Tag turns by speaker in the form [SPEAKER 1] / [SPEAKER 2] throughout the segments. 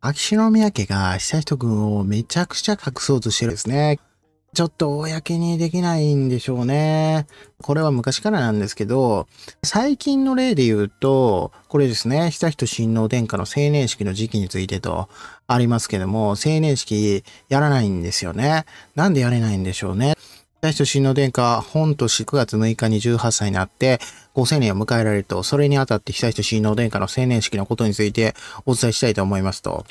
[SPEAKER 1] 秋篠宮家が悠仁くんをめちゃくちゃ隠そうとしてるんですね。ちょっと公にできないんでしょうね。これは昔からなんですけど、最近の例で言うと、これですね、悠仁親王殿下の成年式の時期についてとありますけども、成年式やらないんですよね。なんでやれないんでしょうね。太子親王殿下、本年9月6日に18歳になって、ご千年を迎えられると、それにあたって被災し親王殿下の成年式のことについてお伝えしたいと思いますと、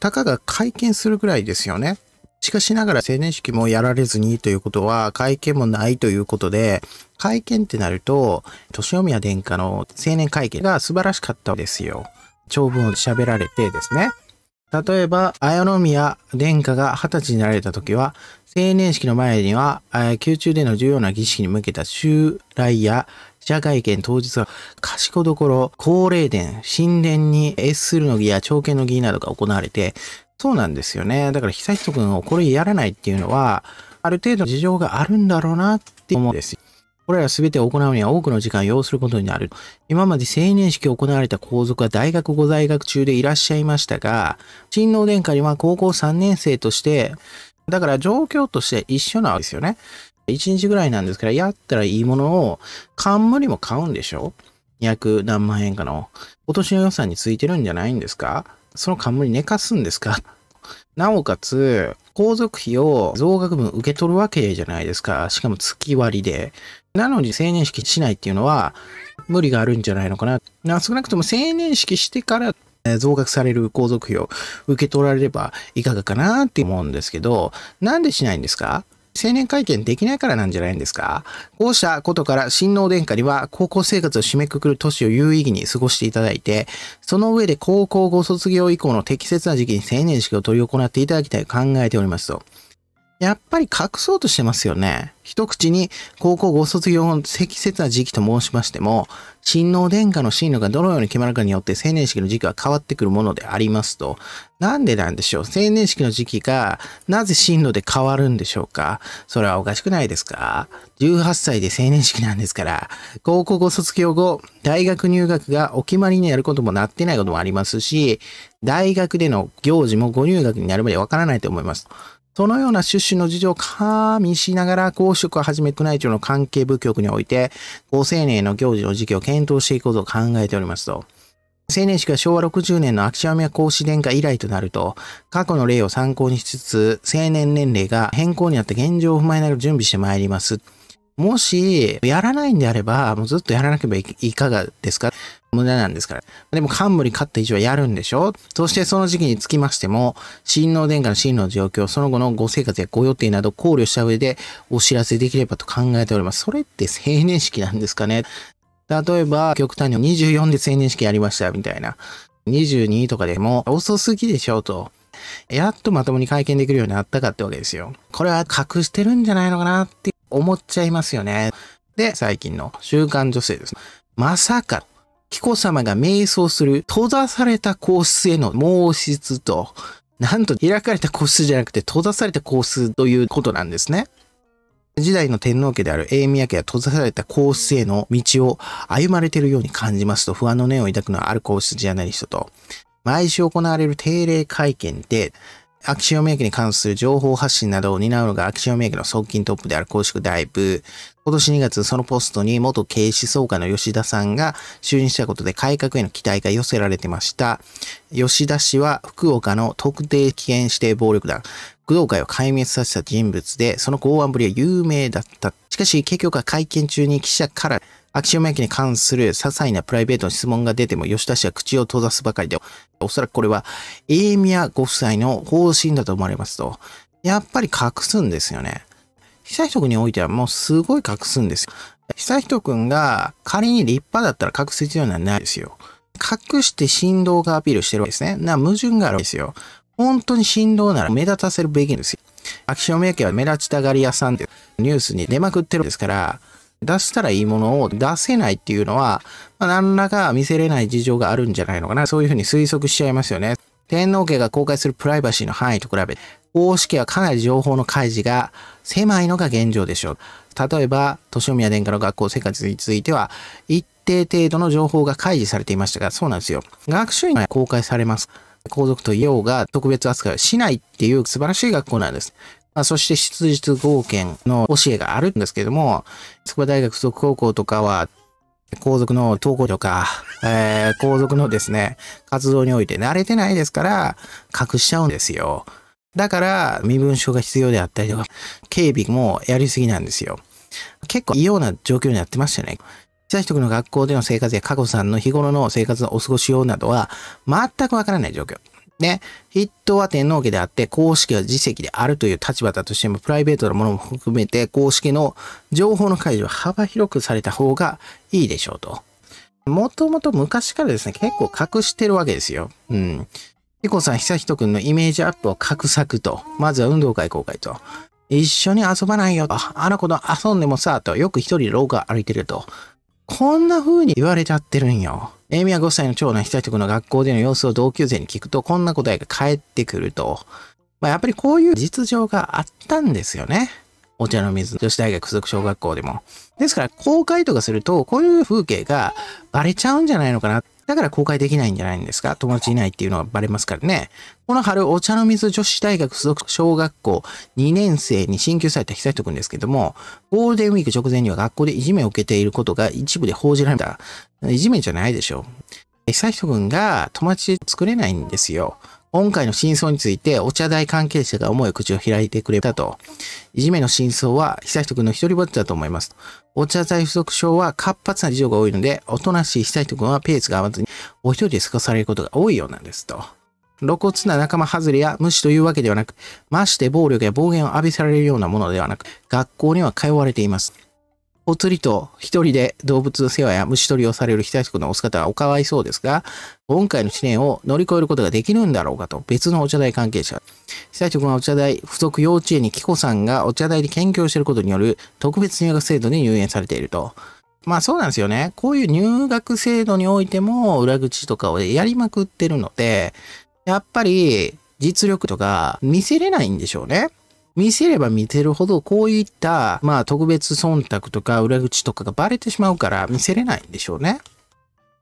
[SPEAKER 1] たかが会見するぐらいですよね。しかしながら成年式もやられずにということは、会見もないということで、会見ってなると、年宮殿下の成年会見が素晴らしかったですよ。長文を喋られてですね。例えば、綾宮殿下が二十歳になられた時は、成年式の前には、宮中での重要な儀式に向けた襲来や記者会見当日は、賢どころ、高齢殿、神殿にえするの儀や朝見の儀などが行われて、そうなんですよね。だから、悠仁くんをこれやらないっていうのは、ある程度事情があるんだろうなって思うんですよ。これら全てを行うには多くの時間を要することになる。今まで成年式を行われた皇族は大学ご在学中でいらっしゃいましたが、親王殿下には高校3年生として、だから状況として一緒なわけですよね。1日ぐらいなんですから、やったらいいものを、冠も買うんでしょ約何万円かの。今年の予算についてるんじゃないんですかその冠寝かすんですか なおかつ、皇族費を増額分受け取るわけじゃないですか。しかも月割りで。なのに成年式しないっていうのは無理があるんじゃないのかな。な少なくとも成年式してから増額される皇族費を受け取られればいかがかなって思うんですけど、なんでしないんですか青年会見できないからなんじゃないんですかこうしたことから、親王殿下には高校生活を締めくくる年を有意義に過ごしていただいて、その上で高校ご卒業以降の適切な時期に青年式を執り行っていただきたいと考えておりますと。やっぱり隠そうとしてますよね。一口に高校ご卒業後の適切な時期と申しましても、親王殿下の進路がどのように決まるかによって成年式の時期は変わってくるものでありますと。なんでなんでしょう成年式の時期がなぜ進路で変わるんでしょうかそれはおかしくないですか ?18 歳で成年式なんですから、高校ご卒業後、大学入学がお決まりになることもなってないこともありますし、大学での行事もご入学になるまでわからないと思います。そのような趣旨の事情を加味しながら、公職はじめ宮内庁の関係部局において、ご青年の行事の時期を検討していくことを考えておりますと。青年式は昭和60年の秋篠宮孔子殿下以来となると、過去の例を参考にしつつ、青年年齢が変更になって現状を踏まえながら準備してまいります。もし、やらないんであれば、もうずっとやらなければいかがですか無駄なんですから。でも冠勝った以上はやるんでしょそしてその時期につきましても、親王殿下の進路の状況、その後のご生活やご予定など考慮した上でお知らせできればと考えております。それって成年式なんですかね例えば、極端に24で成年式やりましたみたいな。22とかでも遅すぎでしょと。やっとまともに会見できるようになったかってわけですよ。これは隠してるんじゃないのかなって思っちゃいますよね。で、最近の週刊女性です。まさか紀子様が瞑想する閉ざされた皇室へのし出と、なんと開かれた皇室じゃなくて閉ざされた皇室ということなんですね。時代の天皇家である英宮家は閉ざされた皇室への道を歩まれているように感じますと不安の念を抱くのはある皇室ジャーナリストと、毎週行われる定例会見で、アクシオメイクに関する情報発信などを担うのがアクシオメイクの側近トップである公式大部。今年2月、そのポストに元警視総監の吉田さんが就任したことで改革への期待が寄せられてました。吉田氏は福岡の特定危険指定暴力団、工藤会を壊滅させた人物で、その公腕ぶりは有名だった。しかし、結局は会見中に記者から秋島家に関する些細なプライベートの質問が出ても吉田氏は口を閉ざすばかりで、おそらくこれはエミアご夫妻の方針だと思われますと、やっぱり隠すんですよね。被災君においてはもうすごい隠すんですよ。久人くんが仮に立派だったら隠す必要はないですよ。隠して振動がアピールしてるわけですね。な、矛盾があるわけですよ。本当に振動なら目立たせるべきですよ。秋篠宮家は目立ちたがり屋さんでニュースに出まくってるんですから、出したらいいものを出せないっていうのは、まあ、何らか見せれない事情があるんじゃないのかな。そういうふうに推測しちゃいますよね。天皇家が公開するプライバシーの範囲と比べ、王子家はかなり情報の開示が狭いのが現状でしょう。例えば、豊宮殿下の学校生活については、一定程度の情報が開示されていましたが、そうなんですよ。学習院が公開されます。皇族と洋が特別扱いをしないっていう素晴らしい学校なんです。あ、そして出実合憲の教えがあるんですけども、筑波大学附属高校とかは、皇族の投稿とか、えー、皇族のですね、活動において慣れてないですから、隠しちゃうんですよ。だから、身分証が必要であったりとか、警備もやりすぎなんですよ。結構異様な状況になってましたね。久しくの学校での生活や佳子さんの日頃の生活のお過ごしようなどは、全くわからない状況。ね、筆頭は天皇家であって、公式は自責であるという立場だとしても、プライベートなものも含めて、公式の情報の解除は幅広くされた方がいいでしょうと。もともと昔からですね、結構隠してるわけですよ。うん。ピコさん、久人くんのイメージアップを画策と。まずは運動会公開と。一緒に遊ばないよと。あの子と遊んでもさ、と。よく一人廊下歩いてると。こんな風に言われちゃってるんよ。エイミは5歳の長男ひたひとくの学校での様子を同級生に聞くと、こんな答えが返ってくると。まあ、やっぱりこういう実情があったんですよね。お茶の水女子大学附属小学校でも。ですから公開とかすると、こういう風景がバレちゃうんじゃないのかな。だから公開できないんじゃないんですか友達いないっていうのはバレますからね。この春、お茶の水女子大学附属小学校2年生に進級された久人くんですけども、ゴールデンウィーク直前には学校でいじめを受けていることが一部で報じられた。いじめじゃないでしょう。久人くんが友達作れないんですよ。今回の真相についてお茶代関係者が思い口を開いてくれたと。いじめの真相は悠仁くんの一人ぼっちだと思います。お茶代不足症は活発な事情が多いので、おとなしい悠仁くんはペースが合わずにお一人で過ごされることが多いようなんですと。露骨な仲間外れや無視というわけではなく、まして暴力や暴言を浴びされるようなものではなく、学校には通われています。ぽつりと一人で動物の世話や虫取りをされる被災地のお姿はおかわいそうですが、今回の試練を乗り越えることができるんだろうかと別のお茶代関係者。被災地区のお茶代付属幼稚園に紀子さんがお茶代で研究をしていることによる特別入学制度に入園されていると。まあそうなんですよね。こういう入学制度においても裏口とかをやりまくってるので、やっぱり実力とか見せれないんでしょうね。見せれば見てるほど、こういった、まあ、特別忖度とか裏口とかがバレてしまうから、見せれないんでしょうね。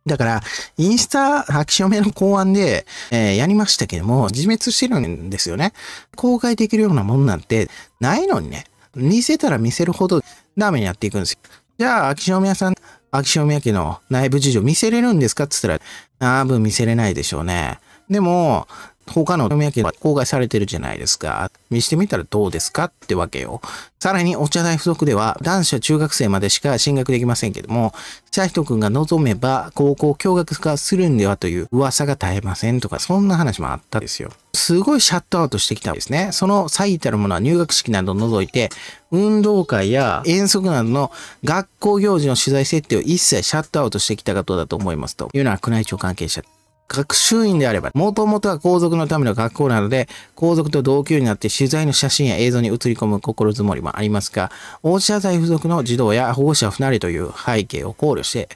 [SPEAKER 1] だから、インスタ秋篠宮の考案で、えー、やりましたけども、自滅してるんですよね。公開できるようなもんなんてないのにね。見せたら見せるほどダメになっていくんですよ。じゃあ、秋篠宮さん、秋篠宮家の内部事情見せれるんですかって言ったら、あー分見せれないでしょうね。でも、他の飲み焼きは公開されてるじゃないですか。見してみたらどうですかってわけよ。さらに、お茶代付属では、男子は中学生までしか進学できませんけども、社人くんが望めば、高校共学化するんではという噂が絶えませんとか、そんな話もあったんですよ。すごいシャットアウトしてきたんですね。その最たるものは入学式などを除いて、運動会や遠足などの学校行事の取材設定を一切シャットアウトしてきたことだと思いますというのは宮内庁関係者学習院であれば、もともとは皇族のための学校なので、皇族と同級になって取材の写真や映像に映り込む心づもりもありますが、王子謝付属の児童や保護者不慣れという背景を考慮して、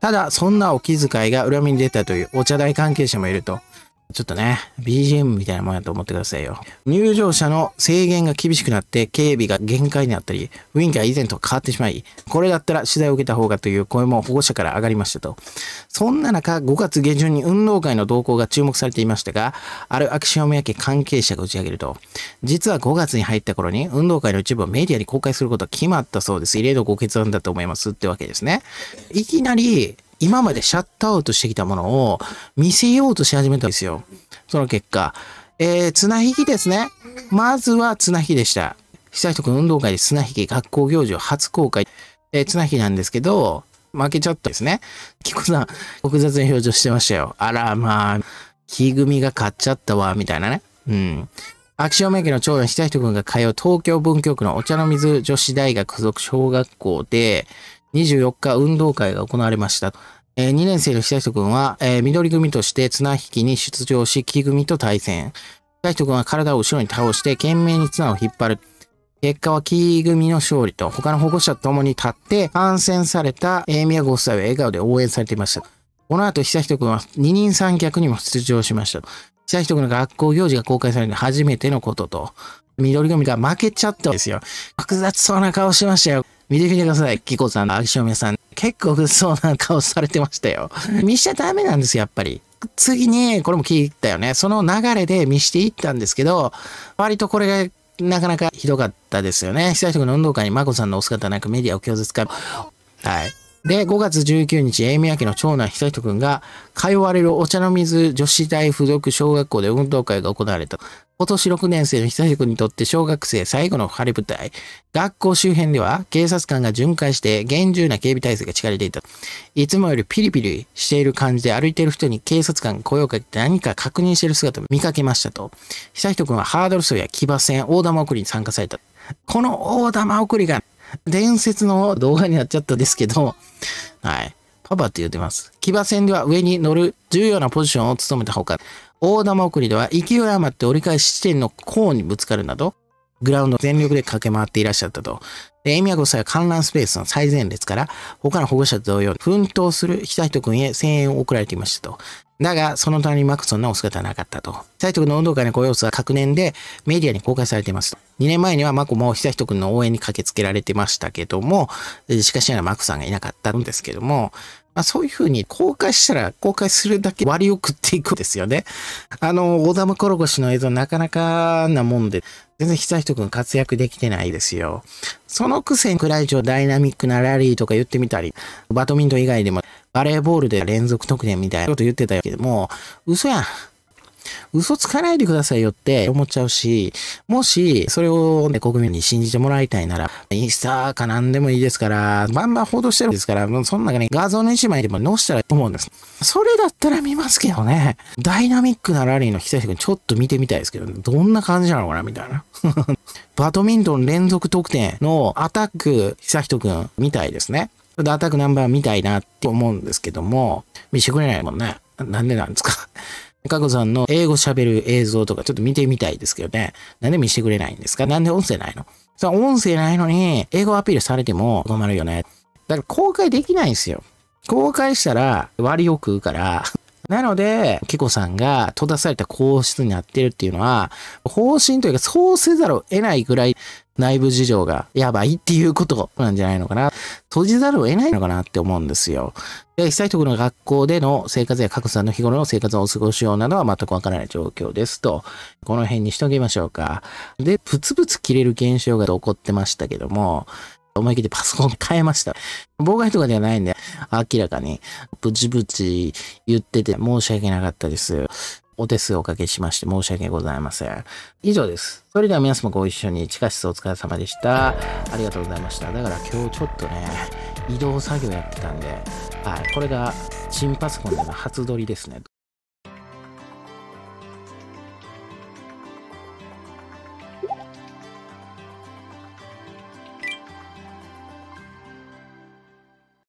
[SPEAKER 1] ただ、そんなお気遣いが恨みに出たというお茶代関係者もいると。ちょっとね、BGM みたいなもんやと思ってくださいよ。入場者の制限が厳しくなって、警備が限界になったり、雰囲気が以前と変わってしまい、これだったら取材を受けた方がという声も保護者から上がりましたと。そんな中、5月下旬に運動会の動向が注目されていましたが、あるアクション。宮家関係者が打ち上げると。実は5月に入った頃に、運動会の一部をメディアに公開することは決まったそうです。異例のご決断だと思いますってわけですね。いきなり、今までシャットアウトしてきたものを見せようとし始めたんですよ。その結果、えー、綱引きですね。まずは綱引きでした。久人ん運動会で綱引き学校行事を初公開。えー、綱引きなんですけど、負けちゃったですね。キコさん、複雑な表情してましたよ。あら、まあ、木組が買っちゃったわ、みたいなね。うん。秋潮名家の長男、久人んが通う東京文京区のお茶の水女子大学附属小学校で、24日運動会が行われました。えー、2年生の久人君は、えー、緑組として綱引きに出場し、木組と対戦。久人君は体を後ろに倒して、懸命に綱を引っ張る。結果は木組の勝利と、他の保護者と共に立って、感染されたえ宮ご夫妻は笑顔で応援されていました。この後、久人君は二人三脚にも出場しました。久人君の学校行事が公開される初めてのことと、緑組が負けちゃったんですよ。複雑そうな顔しましたよ。見てみてください。キコさん、秋潮さん。結構物騒な顔されてましたよ。見しちゃダメなんですよ、やっぱり。次に、これも聞いたよね。その流れで見していったんですけど、割とこれがなかなかひどかったですよね。しぶりの運動会に眞子さんのお姿なくメディアを拒絶か。はい。で、5月19日、ミ宮家の長男、ひさひとくんが、通われるお茶の水女子大附属小学校で運動会が行われた。今年6年生のひさひとくんにとって小学生最後の晴れ舞台。学校周辺では、警察官が巡回して、厳重な警備体制が敷かれていた。いつもよりピリピリしている感じで歩いている人に警察官が声をかけて何か確認している姿を見かけましたと。ひさひとくんはハードル走や騎馬戦、大玉送りに参加された。この大玉送りが伝説の動画になっちゃったですけど、はい。パパって言ってます。騎馬戦では上に乗る重要なポジションを務めたほか、大玉送りでは勢い余って折り返し地点の甲にぶつかるなど、グラウンド全力で駆け回っていらっしゃったと。で、エミヤ5歳は観覧スペースの最前列から、他の保護者と同様、奮闘するひたひとくんへ声援を送られていましたと。だが、その隣にマクソンのお姿はなかったと。藤君の運動会のご様子は各年でメディアに公開されていますと。2年前にはマコも久人君の応援に駆けつけられてましたけども、しかしながらマコさんがいなかったんですけども、まあ、そういうふうに公開したら公開するだけ割を食っていくんですよね。あの、大玉転がしの映像なかなかなもんで、全然久人君活躍できてないですよ。そのくせに、暗い上ダイナミックなラリーとか言ってみたり、バドミントン以外でもバレーボールで連続得点みたいなこと言ってたけども、嘘やん。嘘つかないでくださいよって思っちゃうし、もし、それを、ね、国民に信じてもらいたいなら、インスタかなんでもいいですから、バンバン報道してるんですから、もうそん中に画像の一枚でも載せたらと思うんです。それだったら見ますけどね。ダイナミックなラリーの久石君ちょっと見てみたいですけど、どんな感じなのかなみたいな。バドミントン連続得点のアタック久人君みたいですね。アタックナンバー見たいなって思うんですけども、見してくれないもんね。なんでなんですか。か こさんの英語喋る映像とかちょっと見てみたいですけどね。なんで見してくれないんですかなんで音声ないのさ、音声ないのに、英語アピールされても困るよね。だから公開できないんですよ。公開したら割を食うからなので、キコさんが閉ざされた皇室になってるっていうのは、方針というかそうせざるを得ないぐらい内部事情がやばいっていうことなんじゃないのかな。閉じざるを得ないのかなって思うんですよ。で被災特の学校での生活や各さんの日頃の生活をお過ごしようなどは全くわからない状況ですと。この辺にしておきましょうか。で、プツプツ切れる現象が起こってましたけども、思い切ってパソコン変えました。妨害とかではないんで、明らかにブチブチ言ってて申し訳なかったです。お手数おかけしまして申し訳ございません。以上です。それでは皆様ご一緒に地下室お疲れ様でした。ありがとうございました。だから今日ちょっとね、移動作業やってたんで、はい、これが新パソコンでの初撮りですね。